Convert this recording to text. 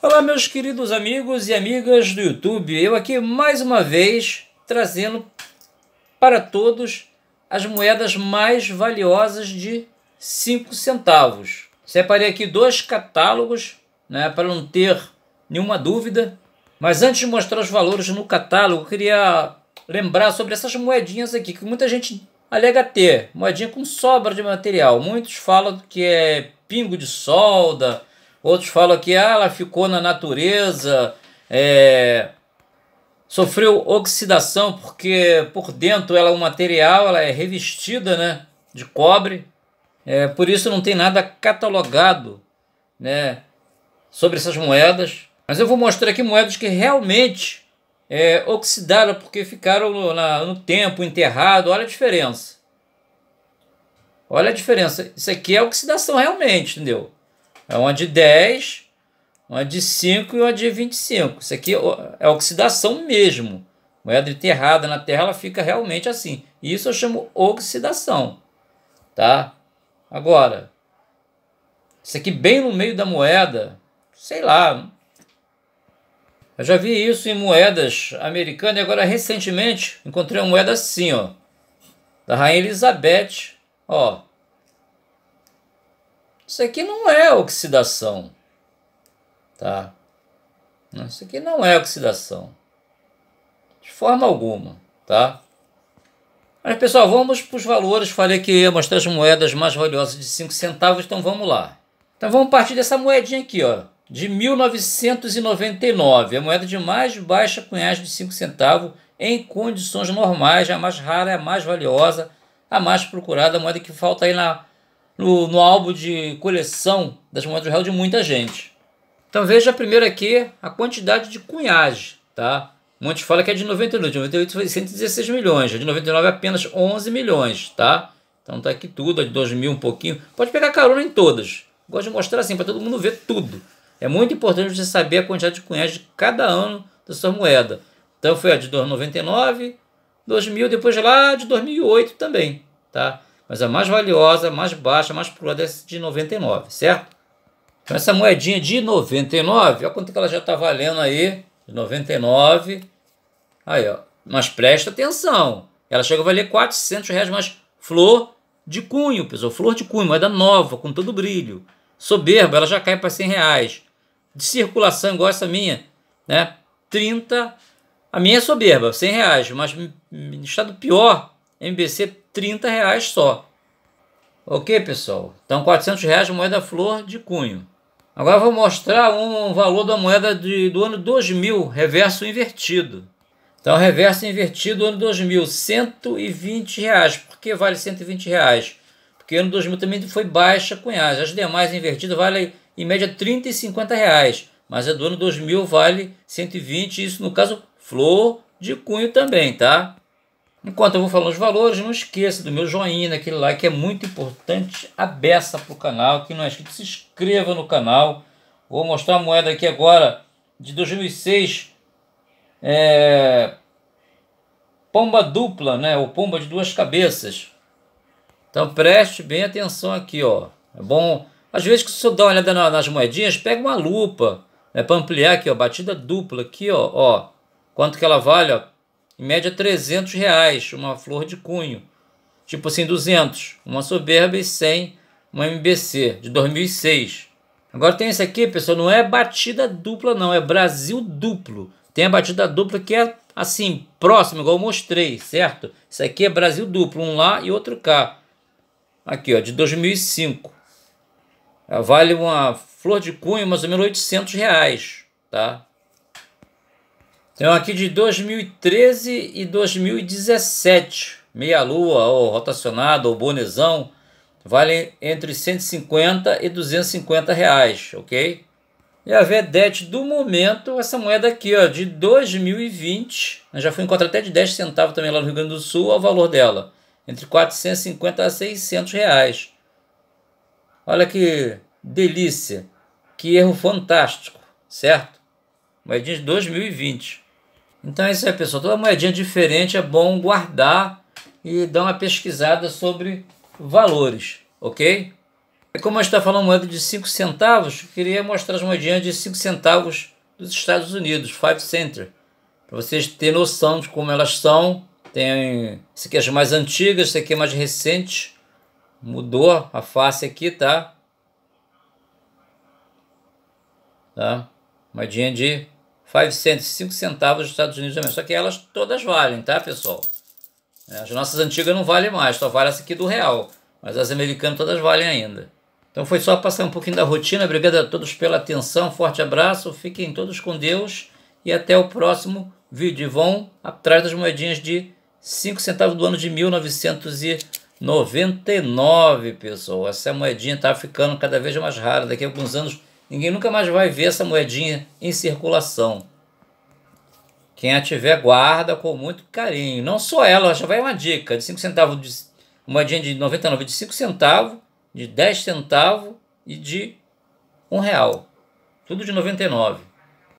Olá, meus queridos amigos e amigas do YouTube. Eu aqui mais uma vez trazendo para todos as moedas mais valiosas de 5 centavos. Separei aqui dois catálogos né, para não ter nenhuma dúvida. Mas antes de mostrar os valores no catálogo, queria lembrar sobre essas moedinhas aqui que muita gente alega ter. Moedinha com sobra de material. Muitos falam que é pingo de solda Outros falam que ah, ela ficou na natureza, é, sofreu oxidação porque por dentro ela é um material ela é revestida, né, de cobre. É, por isso não tem nada catalogado, né, sobre essas moedas. Mas eu vou mostrar aqui moedas que realmente é, oxidaram porque ficaram no, na, no tempo enterrado. Olha a diferença. Olha a diferença. Isso aqui é oxidação realmente, entendeu? É uma de 10, uma de 5 e uma de 25. Isso aqui é oxidação mesmo. Moeda enterrada na terra, ela fica realmente assim. Isso eu chamo oxidação, tá? Agora, isso aqui bem no meio da moeda, sei lá. Eu já vi isso em moedas americanas e agora recentemente encontrei uma moeda assim, ó. Da Rainha Elizabeth, ó. Isso aqui não é oxidação, tá? Isso aqui não é oxidação, de forma alguma, tá? Mas, pessoal, vamos para os valores. Falei que ia mostrar as moedas mais valiosas de 5 centavos, então vamos lá. Então vamos partir dessa moedinha aqui, ó, de 1999, a moeda de mais baixa cunhagem de 5 centavos em condições normais, a mais rara, é a mais valiosa, a mais procurada, a moeda que falta aí na no, no álbum de coleção das Moedas Real de muita gente. Então veja primeiro aqui a quantidade de cunhagem, tá? Muitos fala que é de 99, de 98 foi 116 milhões, de 99 é apenas 11 milhões, tá? Então tá aqui tudo, de 2000 um pouquinho. Pode pegar carona em todas. Gosto de mostrar assim para todo mundo ver tudo. É muito importante você saber a quantidade de cunhagem de cada ano da sua moeda. Então foi a de 299, 2000, depois lá de 2008 também, tá? mas a mais valiosa, mais baixa, mais pura dessa é de 99, certo? Então essa moedinha de 99, olha quanto que ela já está valendo aí, de 99, aí ó, mas presta atenção, ela chega a valer 400 reais, mas flor de cunho, pessoal, flor de cunho, moeda nova, com todo brilho, soberba, ela já cai para 100 reais, de circulação igual essa minha, né, 30, a minha é soberba, 100 reais, mas em estado pior, MBC 30 reais só. Ok, pessoal? Então, 400 reais moeda flor de cunho. Agora vou mostrar um valor da moeda de, do ano 2000, reverso invertido. Então, reverso invertido, ano 2000, 120 reais. Por que vale 120 reais? Porque ano 2000 também foi baixa cunhagem. As demais invertidas valem, em média, 30 e 50 reais. Mas é do ano 2000 vale 120, isso no caso, flor de cunho também, tá? Enquanto eu vou falando os valores, não esqueça do meu joinha, aquele like é muito importante, a beça para o canal. Quem não é inscrito, se inscreva no canal. Vou mostrar a moeda aqui agora de 2006. É... Pomba dupla, né? Ou pomba de duas cabeças. Então preste bem atenção aqui, ó. É bom. Às vezes que você dá uma olhada nas moedinhas, pega uma lupa, né, para ampliar aqui, ó, batida dupla aqui, ó, ó. Quanto que ela vale, ó, em média 300 reais uma flor de cunho, tipo assim 200, uma soberba e 100, uma MBC de 2006. Agora tem esse aqui, pessoal, não é batida dupla não, é Brasil duplo. Tem a batida dupla que é assim, próximo, igual eu mostrei, certo? Isso aqui é Brasil duplo, um lá e outro cá. Aqui, ó, de 2005. Vale uma flor de cunho mais ou menos 800 reais, tá? Então aqui de 2013 e 2017, meia lua ou rotacionado ou bonezão, vale entre 150 e 250 reais, ok? E a vedete do momento, essa moeda aqui, ó, de 2020, já foi encontrada até de 10 centavos também lá no Rio Grande do Sul, ao valor dela, entre 450 a 600 reais. Olha que delícia, que erro fantástico, certo? Moedinha de 2020. Então é isso aí, pessoal. Toda moedinha diferente é bom guardar e dar uma pesquisada sobre valores, ok? Como a gente está falando moeda de 5 centavos, queria mostrar as moedinhas de 5 centavos dos Estados Unidos, 5 center, para vocês terem noção de como elas são. Tem essa aqui é as mais antigas, essa aqui é mais recente. Mudou a face aqui, tá? Tá? Moedinha de 5 cents, 5 centavos dos Estados Unidos também. Só que elas todas valem, tá, pessoal? É, as nossas antigas não valem mais, só vale essa aqui do real. Mas as americanas todas valem ainda. Então foi só passar um pouquinho da rotina. Obrigado a todos pela atenção. Forte abraço. Fiquem todos com Deus. E até o próximo vídeo. E vão atrás das moedinhas de 5 centavos do ano de 1999, pessoal. Essa moedinha está ficando cada vez mais rara. Daqui a alguns anos Ninguém nunca mais vai ver essa moedinha em circulação. Quem a tiver, guarda com muito carinho. Não só ela, já vai uma dica: de 5 centavos, de, moedinha de 99 de 5 centavos, de 10 centavos e de 1 real. Tudo de 99.